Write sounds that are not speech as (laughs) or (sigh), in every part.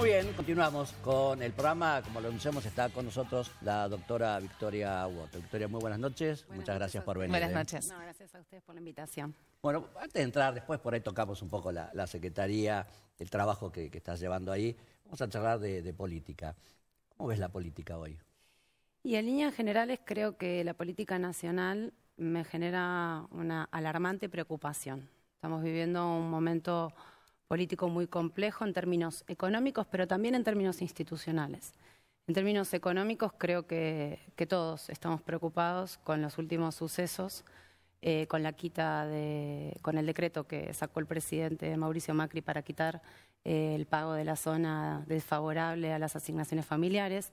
Muy bien, continuamos con el programa. Como lo anunciamos, está con nosotros la doctora Victoria Huoto. Victoria, muy buenas noches. Muchas gracias por venir. Buenas ¿eh? noches. gracias a ustedes por la invitación. Bueno, antes de entrar, después por ahí tocamos un poco la, Secretaría, el trabajo que, que, estás llevando ahí. Vamos a charlar de, de política. ¿Cómo ves la política hoy? Y en líneas generales creo que la política nacional me genera una alarmante preocupación. Estamos viviendo un momento político muy complejo en términos económicos, pero también en términos institucionales. En términos económicos, creo que, todos estamos preocupados con los últimos sucesos, eh, con la quita de, con el decreto que sacó el presidente Mauricio Macri para quitar eh, el pago de la zona desfavorable a las asignaciones familiares.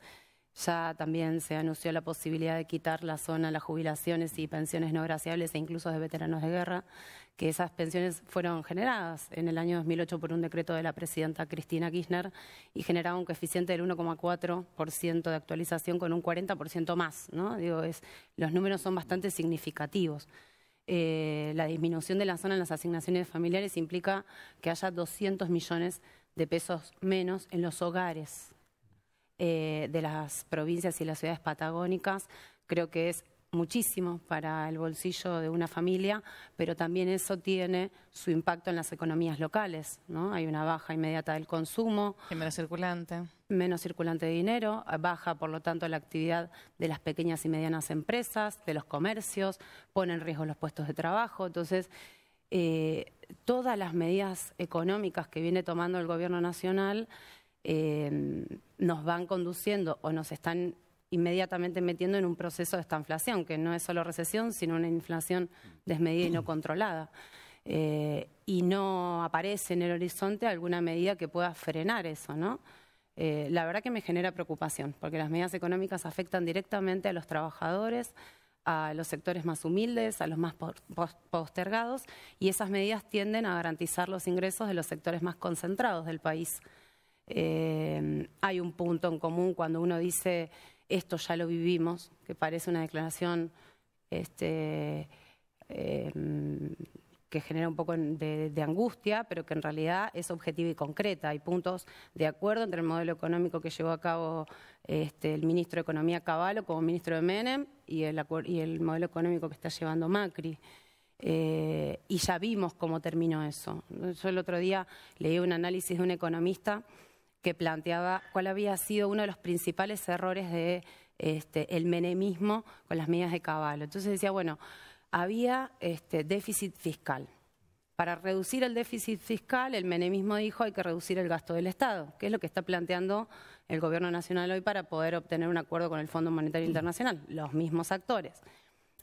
Ya también se anunció la posibilidad de quitar la zona, las jubilaciones y pensiones no graciables e incluso de veteranos de guerra, que esas pensiones fueron generadas en el año 2008 por un decreto de la presidenta Cristina Kirchner y generaba un coeficiente del 1,4% de actualización con un 40% más. Digo, es, los números son bastante significativos. Eh, la disminución de la zona en las asignaciones familiares implica que haya 200 millones de pesos menos en los hogares eh, de las provincias y las ciudades patagónicas, creo que es muchísimo para el bolsillo de una familia, pero también eso tiene su impacto en las economías locales. Hay una baja inmediata del consumo. menos circulante. Menos circulante de dinero, baja por lo tanto la actividad de las pequeñas y medianas empresas, de los comercios, pone en riesgo los puestos de trabajo. Entonces, eh, todas las medidas económicas que viene tomando el Gobierno Nacional eh, nos van conduciendo o nos están inmediatamente metiendo en un proceso de estanflación, que no es solo recesión, sino una inflación desmedida y no controlada. Eh, y no aparece en el horizonte alguna medida que pueda frenar eso, ¿no? Eh, la verdad que me genera preocupación, porque las medidas económicas afectan directamente a los trabajadores, a los sectores más humildes, a los más postergados, y esas medidas tienden a garantizar los ingresos de los sectores más concentrados del país. Eh, hay un punto en común cuando uno dice esto ya lo vivimos, que parece una declaración este, em, que genera un poco de, angustia, pero que en realidad es objetiva y concreta. Hay puntos de acuerdo entre el modelo económico que llevó a cabo este, el ministro de Economía Caballo como ministro de Menem y el, modelo económico que está llevando Macri. Eh, y ya vimos cómo terminó eso. Yo el otro día leí un análisis de un economista que planteaba cuál había sido uno de los principales errores de este, el menemismo con las medidas de caballo. Entonces decía, bueno, había este, déficit fiscal. Para reducir el déficit fiscal, el menemismo dijo hay que reducir el gasto del Estado, que es lo que está planteando el Gobierno Nacional hoy para poder obtener un acuerdo con el Fondo Monetario Internacional, los mismos actores.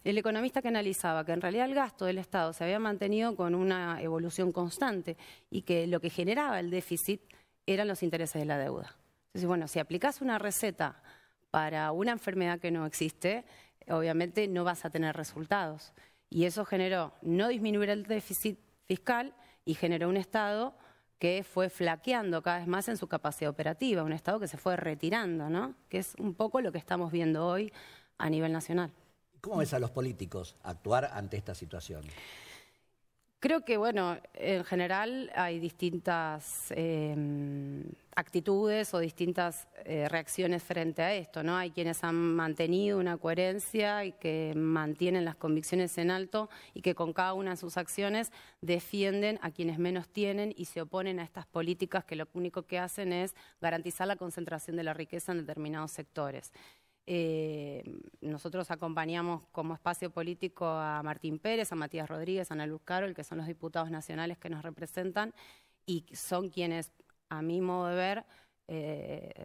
El economista que analizaba que en realidad el gasto del Estado se había mantenido con una evolución constante y que lo que generaba el déficit eran los intereses de la deuda. Entonces, bueno, si aplicas una receta para una enfermedad que no existe, obviamente no vas a tener resultados. Y eso generó no disminuir el déficit fiscal y generó un Estado que fue flaqueando cada vez más en su capacidad operativa, un Estado que se fue retirando, ¿no? Que es un poco lo que estamos viendo hoy a nivel nacional. ¿Cómo ves a los políticos actuar ante esta situación? Creo que, bueno, en general hay distintas em, actitudes o distintas eh, reacciones frente a esto, ¿no? Hay quienes han mantenido una coherencia y que mantienen las convicciones en alto y que con cada una de sus acciones defienden a quienes menos tienen y se oponen a estas políticas que lo único que hacen es garantizar la concentración de la riqueza en determinados sectores. Eh, nosotros acompañamos como espacio político a Martín Pérez, a Matías Rodríguez, a Ana Luz Carol, que son los diputados nacionales que nos representan y son quienes, a mi modo de ver, eh,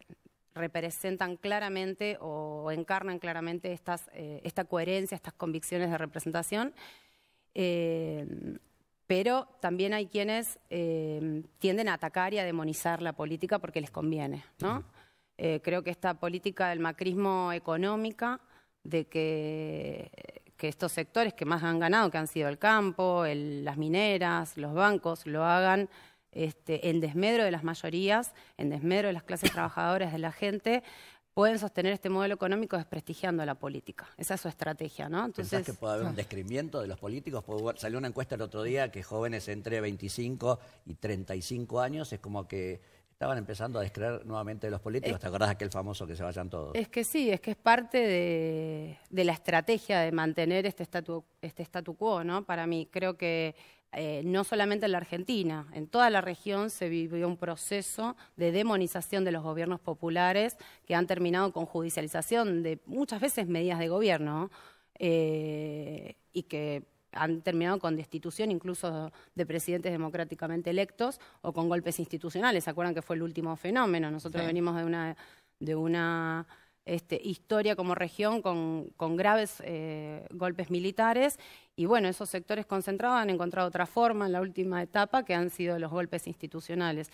representan claramente o encarnan claramente eh, esta coherencia, estas convicciones de representación. pero también hay quienes tienden a atacar y a demonizar la política porque les conviene, ¿no? Eh, creo que esta política del macrismo económica, de que, estos sectores que más han ganado, que han sido el campo, las mineras, los bancos, lo hagan este, en desmedro de las mayorías, en desmedro de las clases trabajadoras, de la gente, pueden sostener este modelo económico desprestigiando la política. Esa es su estrategia, ¿no? ¿Pensás que puede haber un descrimiento de los políticos? Salió una encuesta el otro día que jóvenes entre 25 y 35 años es como que estaban empezando a descreer nuevamente los políticos. ¿Te acordás de aquel famoso que se vayan todos? Es que sí, es que es parte de, la estrategia de mantener este statu, este statu quo, ¿no? Para mí, creo que eh, no solamente en la Argentina, en toda la región se vivió un proceso de demonización de los gobiernos populares que han terminado con judicialización de muchas veces medidas de gobierno eh, y que han terminado con destitución incluso de presidentes democráticamente electos o con golpes institucionales. ¿Se acuerdan que fue el último fenómeno? Nosotros venimos de una, de una este, historia como región con, graves eh, golpes militares y bueno, esos sectores concentrados han encontrado otra forma en la última etapa que han sido los golpes institucionales.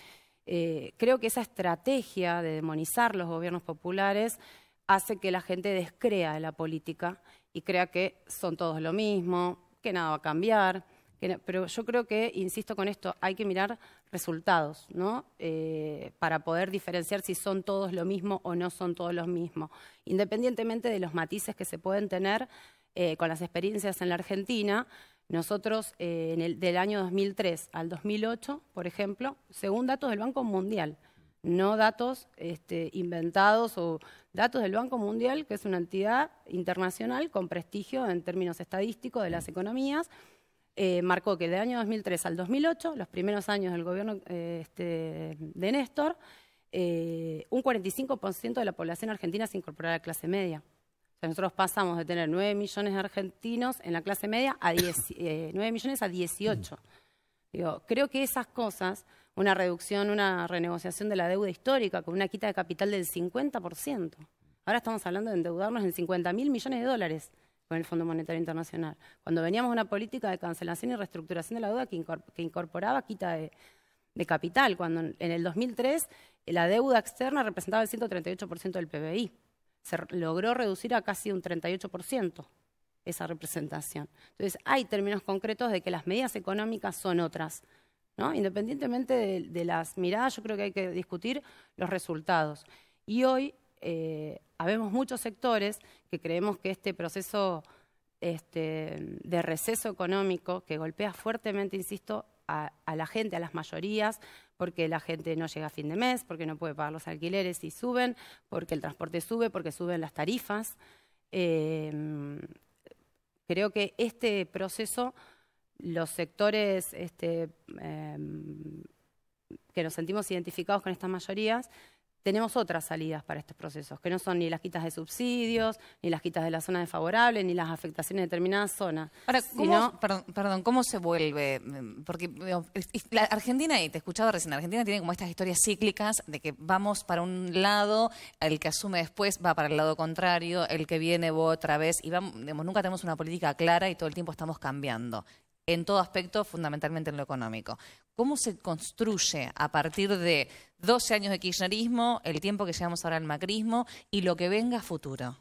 Eh, creo que esa estrategia de demonizar los gobiernos populares hace que la gente descrea de la política y crea que son todos lo mismo, que nada va a cambiar. pero yo creo que, insisto con esto, hay que mirar resultados, ¿no? Eh, para poder diferenciar si son todos lo mismo o no son todos los mismos. Independientemente de los matices que se pueden tener eh, con las experiencias en la Argentina, nosotros eh, en el, del año 2003 al 2008, por ejemplo, según datos del Banco Mundial, no datos este, inventados o datos del Banco Mundial, que es una entidad internacional con prestigio en términos estadísticos de las economías. Eh, marcó que del año 2003 al 2008, los primeros años del gobierno eh, este, de Néstor, eh, un 45% de la población argentina se incorporó a la clase media. O sea, nosotros pasamos de tener 9 millones de argentinos en la clase media a 9 millones a 18. Digo, creo que esas cosas, una reducción, una renegociación de la deuda histórica con una quita de capital del 50%. Ahora estamos hablando de endeudarnos en 50.000 mil millones de dólares con el Fondo Monetario Internacional. Cuando veníamos una política de cancelación y reestructuración de la deuda que, incorporaba quita de, de capital, cuando en el 2003 eh, la deuda externa representaba el 138% del PBI. Se logró reducir a casi un 38% esa representación. Entonces, hay términos concretos de que las medidas económicas son otras. ¿no? Independientemente de, las miradas, yo creo que hay que discutir los resultados. Y hoy eh, habemos muchos sectores que creemos que este proceso este, de receso económico, que golpea fuertemente, insisto, a, la gente, a las mayorías, porque la gente no llega a fin de mes, porque no puede pagar los alquileres y suben, porque el transporte sube, porque suben las tarifas. Eh, Creo que este proceso, los sectores este, em, que nos sentimos identificados con estas mayorías, tenemos otras salidas para estos procesos, que no son ni las quitas de subsidios, ni las quitas de la zona desfavorable, ni las afectaciones de determinadas zonas. Ahora, ¿cómo, perdón, ¿cómo se vuelve? Mm, porque la Argentina, y te he escuchado recién, Argentina tiene como estas historias cíclicas de que vamos para un lado, el que asume después va para el lado contrario, el que viene otra vez, y vamos, nunca tenemos una política clara y todo el tiempo estamos cambiando en todo aspecto, fundamentalmente en lo económico cómo se construye a partir de 12 años de kirchnerismo, el tiempo que llevamos ahora al macrismo y lo que venga a futuro.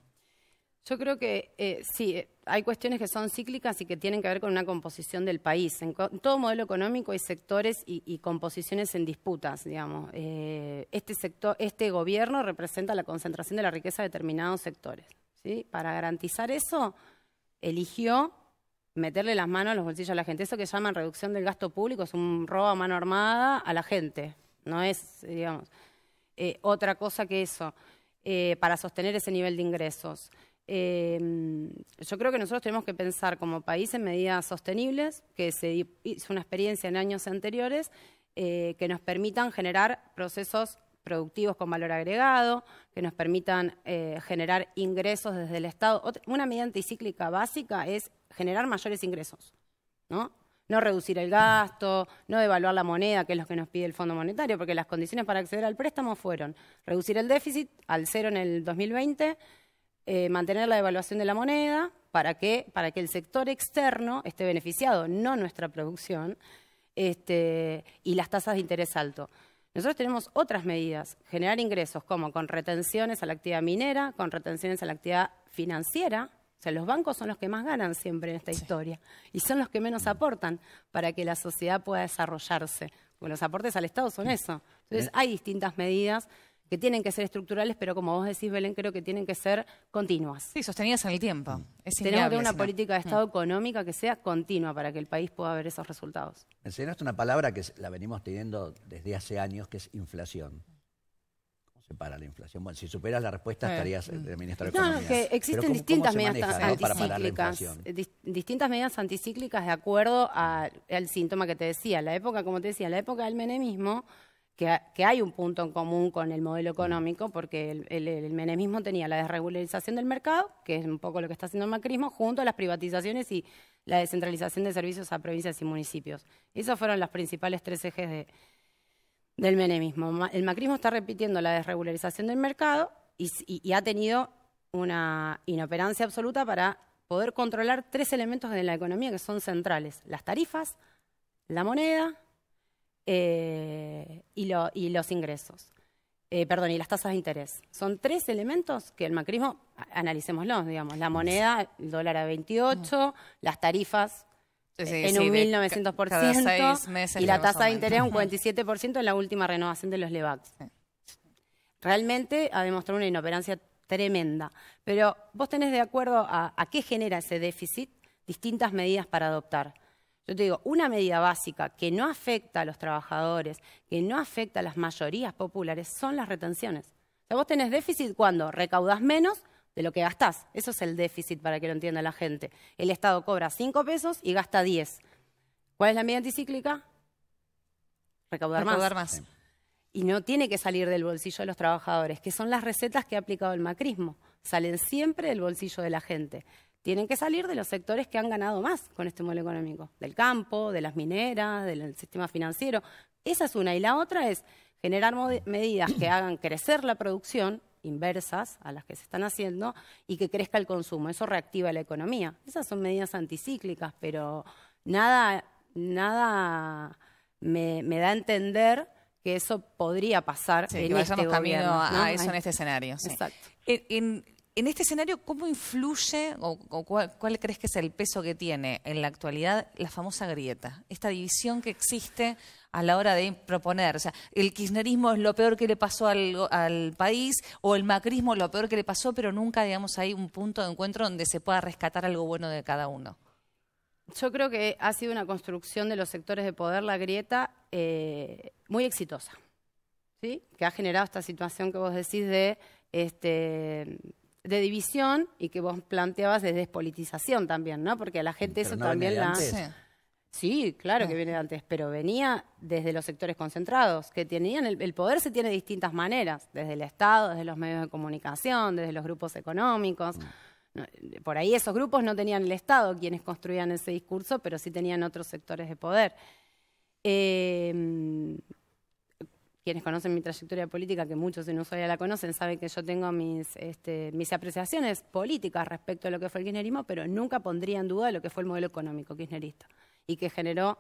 Yo creo que eh, sí, eh, hay cuestiones que son cíclicas y que tienen que ver con una composición del país. En, todo modelo económico hay sectores y, composiciones en disputas, digamos. Eh, este, sector, este gobierno representa la concentración de la riqueza de determinados sectores. ¿sí? Para garantizar eso, eligió meterle las manos a los bolsillos a la gente. Eso que llaman reducción del gasto público es un robo a mano armada a la gente, no es, digamos, eh, otra cosa que eso, eh, para sostener ese nivel de ingresos. Em, yo creo que nosotros tenemos que pensar como país en medidas sostenibles, que se hizo una experiencia en años anteriores, eh, que nos permitan generar procesos productivos con valor agregado, que nos permitan eh, generar ingresos desde el Estado. una medida anticíclica básica es generar mayores ingresos, ¿no? reducir el gasto, no devaluar la moneda, que es lo que nos pide el Fondo Monetario, porque las condiciones para acceder al préstamo fueron reducir el déficit al cero en el 2020, eh, mantener la devaluación de la moneda, para que, para que el sector externo esté beneficiado, no nuestra producción, este, y las tasas de interés alto. Nosotros tenemos otras medidas, generar ingresos como con retenciones a la actividad minera, con retenciones a la actividad financiera. O sea, los bancos son los que más ganan siempre en esta historia y son los que menos aportan para que la sociedad pueda desarrollarse. Porque los aportes al Estado son eso. Entonces, hay distintas medidas que tienen que ser estructurales, pero como vos decís, Belén, creo que tienen que ser continuas. Sí, sostenidas en el tiempo. Mm. Tenemos que una política de mm. Estado económica que sea continua para que el país pueda ver esos resultados. Enseñaste una palabra que la venimos teniendo desde hace años, que es inflación. ¿Cómo se para la inflación? Bueno, si superas la respuesta, estarías en eh, el mm. ministro de Economía. No, existen distintas medidas anticíclicas. Eh, distintas medidas anticíclicas de acuerdo al síntoma que te decía. La época, como te decía, la época del menemismo que, hay un punto en común con el modelo económico, porque el, menemismo tenía la desregularización del mercado, que es un poco lo que está haciendo el macrismo, junto a las privatizaciones y la descentralización de servicios a provincias y municipios. Esos fueron los principales tres ejes del menemismo. El macrismo está repitiendo la desregularización del mercado y ha tenido una inoperancia absoluta para poder controlar tres elementos de la economía que son centrales, las tarifas, la moneda eh, y, los ingresos. Eh, perdón, y las tasas de interés. Son tres elementos que el macrismo, analicémoslos, digamos, la moneda, el dólar a 28, mm. las tarifas eh, en 1900% y la tasa de interés un 47% en la última renovación de los LEVACs. Realmente ha demostrado una inoperancia tremenda. Pero vos tenés de acuerdo a, qué genera ese déficit distintas medidas para adoptar. Yo te digo, una medida básica que no afecta a los trabajadores, que no afecta a las mayorías populares, son las retenciones. O sea, vos tenés déficit cuando recaudás menos de lo que gastás. Eso es el déficit para que lo entienda la gente. El Estado cobra 5 pesos y gasta 10. ¿Cuál es la medida anticíclica? Recaudar, más. Y no tiene que salir del bolsillo de los trabajadores, que son las recetas que ha aplicado el macrismo. Salen siempre del bolsillo de la gente tienen que salir de los sectores que han ganado más con este modelo económico, del campo, de las mineras, del sistema financiero. Esa es una. Y la otra es generar medidas que hagan crecer la producción, inversas a las que se están haciendo, y que crezca el consumo. Eso reactiva la economía. Esas son medidas anticíclicas, pero nada, nada me, da a entender que eso podría pasar en este gobierno, a eso en este escenario. Exacto. En este escenario, ¿cómo influye o, cuál, crees que es el peso que tiene en la actualidad la famosa grieta? Esta división que existe a la hora de proponer. O sea, el kirchnerismo es lo peor que le pasó al, país o el macrismo es lo peor que le pasó, pero nunca, digamos, hay un punto de encuentro donde se pueda rescatar algo bueno de cada uno. Yo creo que ha sido una construcción de los sectores de poder, la grieta, eh, muy exitosa, ¿sí? que ha generado esta situación que vos decís de este, de división y que vos planteabas de despolitización también, ¿no? Porque a la gente eso también la... Antes. Sí, claro que viene de antes, pero venía desde los sectores concentrados, que tenían el, poder se tiene de distintas maneras, desde el Estado, desde los medios de comunicación, desde los grupos económicos. Mm. por ahí esos grupos no tenían el Estado quienes construían ese discurso, pero sí tenían otros sectores de poder. Eh, quienes conocen mi trayectoria política, que muchos en ya la conocen, saben que yo tengo este, mis, apreciaciones políticas respecto a lo que fue el kirchnerismo, pero nunca pondría en duda lo que fue el modelo económico kirchnerista y que generó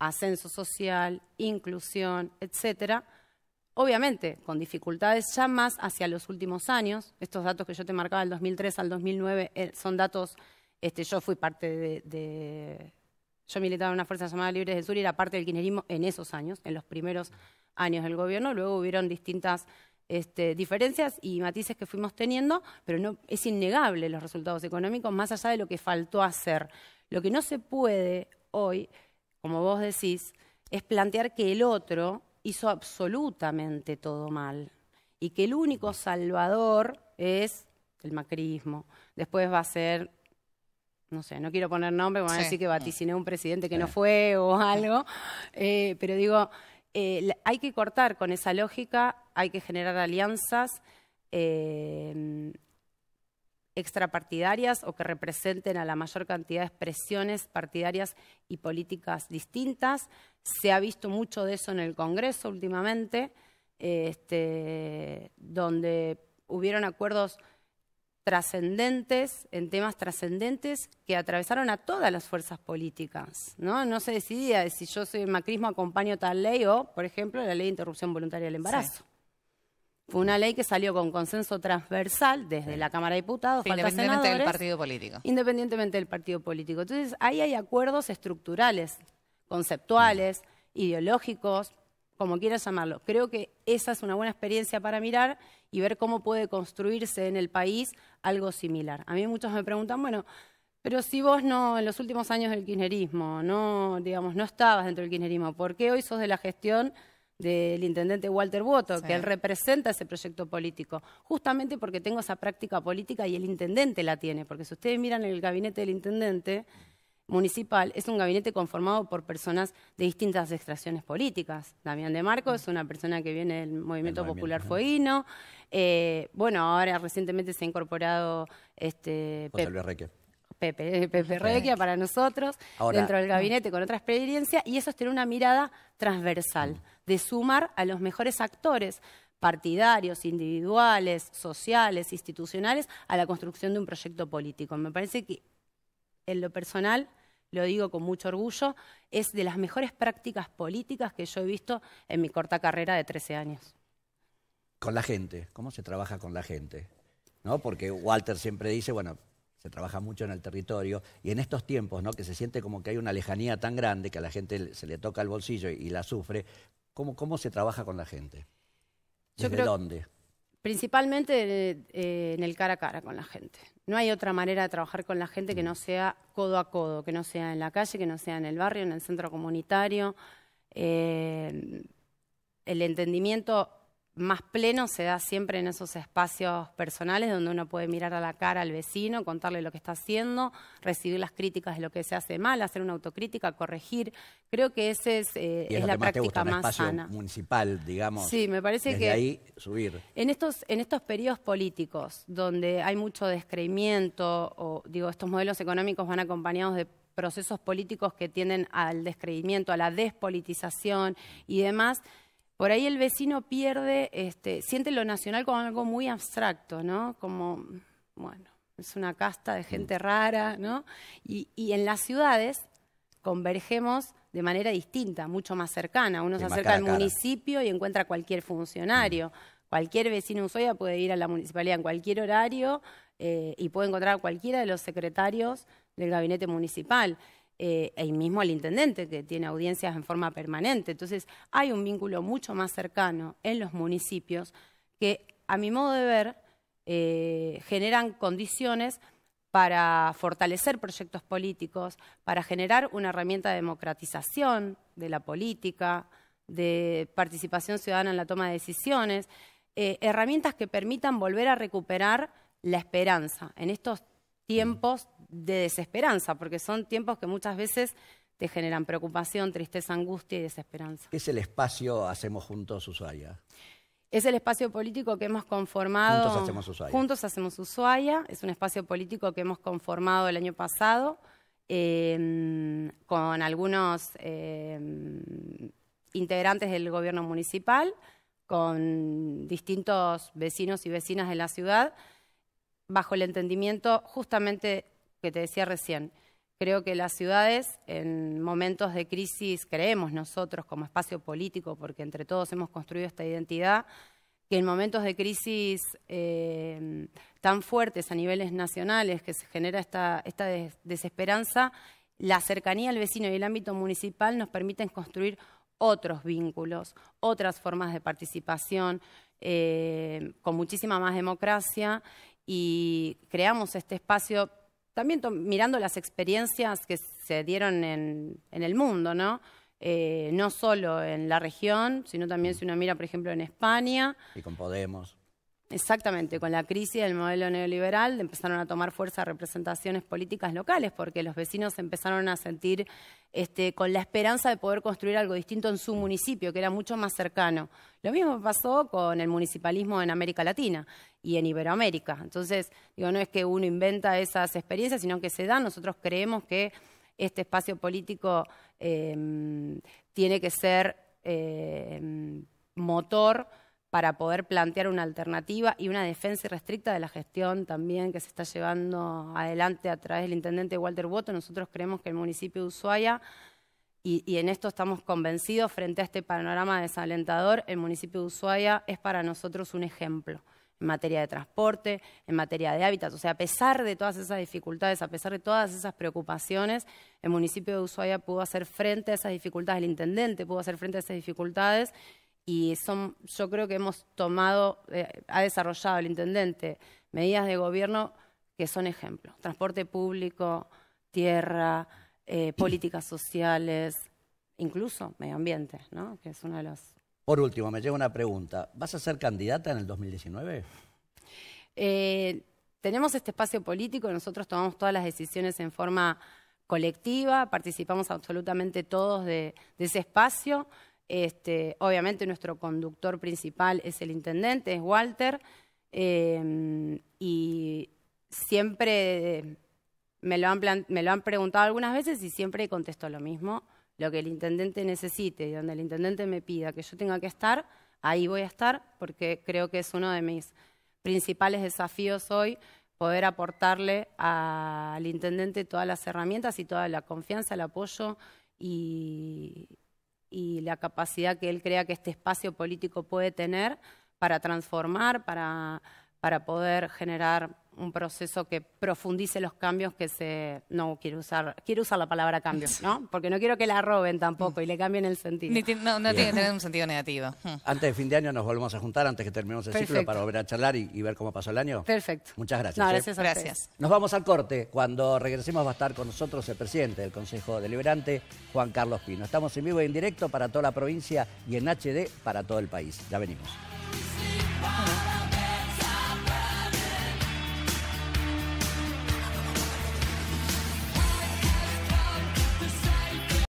ascenso social, inclusión, etcétera. Obviamente, con dificultades ya más hacia los últimos años. Estos datos que yo te marcaba del 2003 al 2009 eh, son datos, este, yo fui parte de, de yo militaba en una fuerza llamada Libres del Sur y era parte del kirchnerismo en esos años, en los primeros años del gobierno, luego hubieron distintas este, diferencias y matices que fuimos teniendo, pero no, es innegable los resultados económicos, más allá de lo que faltó hacer. Lo que no se puede hoy, como vos decís, es plantear que el otro hizo absolutamente todo mal y que el único salvador es el macrismo. Después va a ser, no sé, no quiero poner nombre, voy a decir que vaticiné un presidente que no fue o algo, eh, pero digo, eh, hay que cortar con esa lógica, hay que generar alianzas eh, extrapartidarias o que representen a la mayor cantidad de expresiones partidarias y políticas distintas. Se ha visto mucho de eso en el Congreso últimamente, este, donde hubieron acuerdos trascendentes, en temas trascendentes que atravesaron a todas las fuerzas políticas. No, no se decidía si yo soy macrismo, acompaño tal ley o, por ejemplo, la ley de interrupción voluntaria del embarazo. Fue una ley que salió con consenso transversal desde la Cámara de Diputados, independientemente del partido político. Independientemente del partido político. Entonces, ahí hay acuerdos estructurales, conceptuales, mm. ideológicos, como quieras llamarlo. Creo que esa es una buena experiencia para mirar y ver cómo puede construirse en el país algo similar. A mí muchos me preguntan, bueno, pero si vos no, en los últimos años del kirchnerismo, no, digamos, no estabas dentro del kirchnerismo, ¿por qué hoy sos de la gestión del intendente Walter Boto, que él representa ese proyecto político? Justamente porque tengo esa práctica política y el intendente la tiene, porque si ustedes miran el gabinete del intendente, municipal es un gabinete conformado por personas de distintas extracciones políticas. Damián de Marco es mm. una persona que viene del Movimiento, Popular Fueguino. Eh, bueno, ahora recientemente se ha incorporado este, Reque. Pepe, eh, Pepe para nosotros, dentro del mm. gabinete con otra experiencia, y eso es tener una mirada transversal, mm. de sumar a los mejores actores partidarios, individuales, sociales, institucionales, a la construcción de un proyecto político. Me parece que en lo personal, lo digo con mucho orgullo, es de las mejores prácticas políticas que yo he visto en mi corta carrera de 13 años. Con la gente, ¿cómo se trabaja con la gente? ¿No? Porque Walter siempre dice, bueno, se trabaja mucho en el territorio y en estos tiempos, ¿no? Que se siente como que hay una lejanía tan grande que a la gente se le toca el bolsillo y, la sufre. ¿Cómo, ¿Cómo, se trabaja con la gente? ¿Desde dónde? Principalmente eh, en el cara a cara con la gente. No hay otra manera de trabajar con la gente que no sea codo a codo, que no sea en la calle, que no sea en el barrio, en el centro comunitario. Eh, el entendimiento más pleno se da siempre en esos espacios personales donde uno puede mirar a la cara al vecino, contarle lo que está haciendo, recibir las críticas de lo que se hace mal, hacer una autocrítica, corregir. Creo que esa eh, es, es, la práctica más sana. Municipal, digamos. Sí, me parece que ahí En estos en estos periodos políticos donde hay mucho descreimiento o digo estos modelos económicos van acompañados de procesos políticos que tienden al descreimiento, a la despolitización y demás por ahí el vecino pierde, este, siente lo nacional como algo muy abstracto, ¿no? Como, bueno, es una casta de gente rara, ¿no? Y, en las ciudades convergemos de manera distinta, mucho más cercana. Uno se acerca al municipio y encuentra a cualquier funcionario. Mm. Cualquier vecino Usoya puede ir a la municipalidad en cualquier horario eh, y puede encontrar a cualquiera de los secretarios del gabinete municipal eh, y mismo el intendente que tiene audiencias en forma permanente. Entonces hay un vínculo mucho más cercano en los municipios que, a mi modo de ver, eh, generan condiciones para fortalecer proyectos políticos, para generar una herramienta de democratización de la política, de participación ciudadana en la toma de decisiones, eh, herramientas que permitan volver a recuperar la esperanza en estos tiempos de desesperanza, porque son tiempos que muchas veces te generan preocupación, tristeza, angustia y desesperanza. ¿Qué es el espacio Hacemos Juntos Ushuaia? Es el espacio político que hemos conformado. Juntos Hacemos Ushuaia. Hacemos Ushuaia. Es un espacio político que hemos conformado el año pasado em, con algunos em, integrantes del gobierno municipal, con distintos vecinos y vecinas de la ciudad bajo el entendimiento justamente que te decía recién. Creo que las ciudades en momentos de crisis, creemos nosotros como espacio político, porque entre todos hemos construido esta identidad, que en momentos de crisis eh, tan fuertes a niveles nacionales que se genera esta, esta desesperanza, la cercanía al vecino y el ámbito municipal nos permiten construir otros vínculos, otras formas de participación, eh, con muchísima más democracia y creamos este espacio también mirando las experiencias que se dieron en, el mundo, ¿no? Eh, no solo en la región, sino también si uno mira, por ejemplo, en España. Y con Podemos. Exactamente, con la crisis del modelo neoliberal empezaron a tomar fuerza representaciones políticas locales porque los vecinos empezaron a sentir este, con la esperanza de poder construir algo distinto en su municipio, que era mucho más cercano. Lo mismo pasó con el municipalismo en América Latina y en Iberoamérica. Entonces, digo, no es que uno inventa esas experiencias, sino que se dan. Nosotros creemos que este espacio político em, tiene que ser em, motor para poder plantear una alternativa y una defensa irrestricta de la gestión también que se está llevando adelante a través del intendente Walter Boto. Nosotros creemos que el municipio de Ushuaia, y, en esto estamos convencidos frente a este panorama desalentador, el municipio de Ushuaia es para nosotros un ejemplo en materia de transporte, en materia de hábitat, O sea, a pesar de todas esas dificultades, a pesar de todas esas preocupaciones, el municipio de Ushuaia pudo hacer frente a esas dificultades, el intendente pudo hacer frente a esas dificultades y son, yo creo que hemos tomado, eh, ha desarrollado el intendente medidas de gobierno que son ejemplos. Transporte público, tierra, eh, políticas sociales, incluso medio ambiente, ¿no? que es uno de los... Por último, me llega una pregunta. ¿Vas a ser candidata en el 2019? Eh, tenemos este espacio político, nosotros tomamos todas las decisiones en forma colectiva, participamos absolutamente todos de ese espacio. Este, obviamente nuestro conductor principal es el intendente, es Walter, em, y siempre me lo, han me lo han preguntado algunas veces y siempre contesto lo mismo, lo que el intendente necesite y donde el intendente me pida que yo tenga que estar, ahí voy a estar porque creo que es uno de mis principales desafíos hoy poder aportarle al intendente todas las herramientas y toda la confianza, el apoyo y, y la capacidad que él crea que este espacio político puede tener para transformar, para para poder generar un proceso que profundice los cambios que se no quiero usar quiero usar la palabra cambio, (laughs) no porque no quiero que la roben tampoco y le cambien el sentido no, tiene que tener un sentido negativo hmm. antes de fin de año nos volvemos a juntar antes que terminemos el ciclo para volver a charlar y, ver cómo pasó el año Perfecto muchas gracias ¿eh? gracias, gracias nos vamos al corte cuando regresemos va a estar con nosotros el presidente del Consejo Deliberante Juan Carlos Pino estamos en vivo y en directo para toda la provincia y en HD para todo el país ya venimos